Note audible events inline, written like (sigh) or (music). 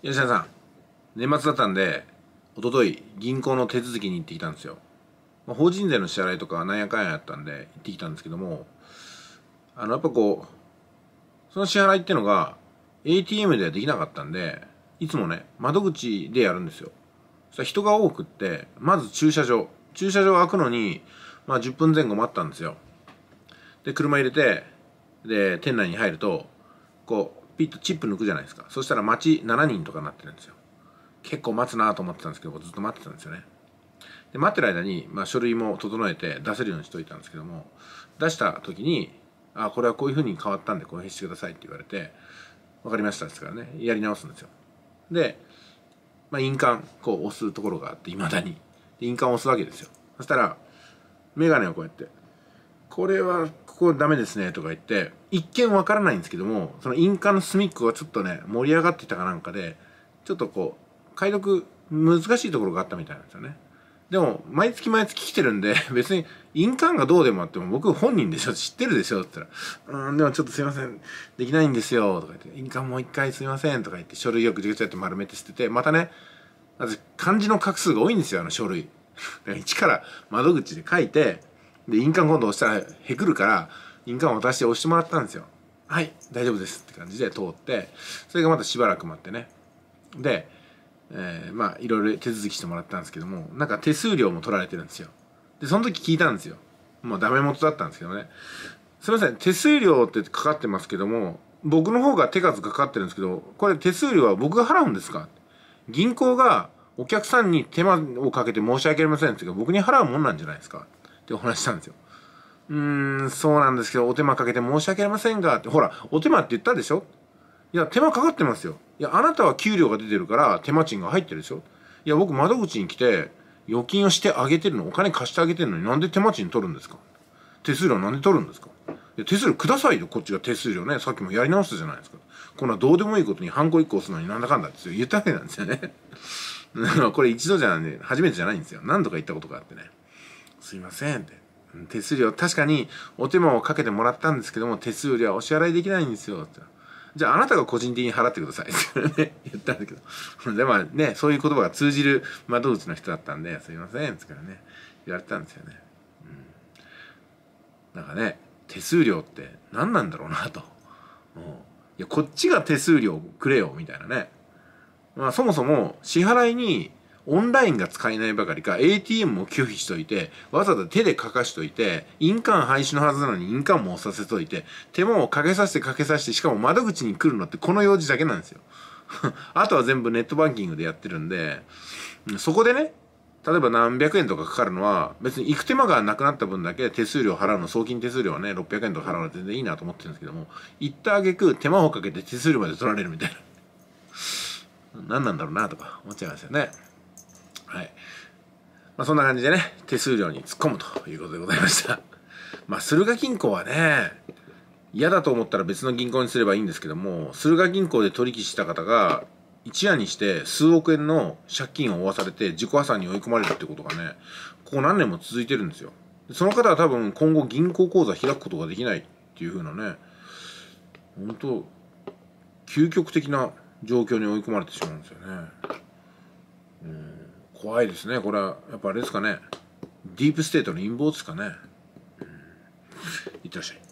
吉田さん年末だったんでおととい銀行の手続きに行ってきたんですよ、まあ、法人税の支払いとかなんやかんややったんで行ってきたんですけどもあのやっぱこうその支払いってのが ATM ではできなかったんでいつもね窓口でやるんですよそ人が多くってまず駐車場駐車場開くのに、まあ、10分前後待ったんですよで車入れてで店内に入るとこうピッとチップ抜くじゃないですかそしたら待ち7人とかなってるんですよ結構待つなと思ってたんですけどずっと待ってたんですよねで待ってる間に、まあ、書類も整えて出せるようにしといたんですけども出した時に「あこれはこういうふうに変わったんでこういうしてください」って言われて「分かりました」ですからねやり直すんですよで、まあ、印鑑こう押すところがあっていまだに印鑑を押すわけですよそしたら眼鏡をこうやってこれはここダメですねとか言って一見わからないんですけどもその印鑑の隅っこがちょっとね盛り上がってたかなんかでちょっとこう解読難しいところがあったみたいなんですよねでも毎月毎月来てるんで (laughs) 別に印鑑がどうでもあっても僕本人でしょ知ってるでしょって言ったら「うんでもちょっとすいませんできないんですよ」とか言って「印鑑もう一回すいません」とか言って書類よくジぐちゃって丸めて捨ててまたね漢字の画数が多いんですよあの書類一から窓口で書いてで印鑑今度押したらへくるから印鑑渡して押してもらったんですよはい大丈夫ですって感じで通ってそれがまたしばらく待ってねで、えー、まあいろいろ手続きしてもらったんですけどもなんか手数料も取られてるんですよでその時聞いたんですよもうダメ元だったんですけどねすいません手数料ってかかってますけども僕の方が手数かかってるんですけどこれ手数料は僕が払うんですか銀行がお客さんに手間をかけて申し訳ありませんって言う僕に払うもんなんじゃないですかってお話したんですよ。うーん、そうなんですけど、お手間かけて申し訳ありませんが、って、ほら、お手間って言ったでしょいや、手間かかってますよ。いや、あなたは給料が出てるから、手間賃が入ってるでしょいや、僕窓口に来て、預金をしてあげてるの、お金貸してあげてるのになんで手間賃取るんですか手数料なんで取るんですかいや手数料くださいよ、こっちが手数料ね。さっきもやり直したじゃないですか。こんなどうでもいいことにハンコ一個押すのになんだかんだって言ったわけなんですよね。(laughs) これ一度じゃね、初めてじゃないんですよ。何度か言ったことがあってね。すいませんって。手数料、確かにお手間をかけてもらったんですけども、手数料はお支払いできないんですよ。じゃああなたが個人的に払ってください。って (laughs) 言ったんだけど。(laughs) で、もね、そういう言葉が通じる窓口の人だったんで、すいません。つからね、言われたんですよね。うん。なんかね、手数料って何なんだろうなと。うん。いや、こっちが手数料くれよ、みたいなね。まあそもそも支払いにオンラインが使えないばかりか ATM も拒否しといてわざわざ手で書かしといて印鑑廃止のはずなのに印鑑も押させといて手間をかけさせてかけさせてしかも窓口に来るのってこの用事だけなんですよ (laughs) あとは全部ネットバンキングでやってるんでそこでね例えば何百円とかかかるのは別に行く手間がなくなった分だけ手数料払うの送金手数料はね600円とか払うの全然いいなと思ってるんですけども行った挙句手間をかけて手数料まで取られるみたいな何なんだろうなとか思っちゃいますよね。はい。まあ、そんな感じでね、手数料に突っ込むということでございました。(laughs) まあ、駿河銀行はね、嫌だと思ったら別の銀行にすればいいんですけども、駿河銀行で取引した方が、一夜にして数億円の借金を負わされて自己破産に追い込まれるってことがね、ここ何年も続いてるんですよ。その方は多分今後銀行口座開くことができないっていう風なね、本当究極的な状況に追い込まれてしまうんですよね。うん怖いですねこれはやっぱあれですかねディープステートの陰謀ですかね、うん、いってらっしゃい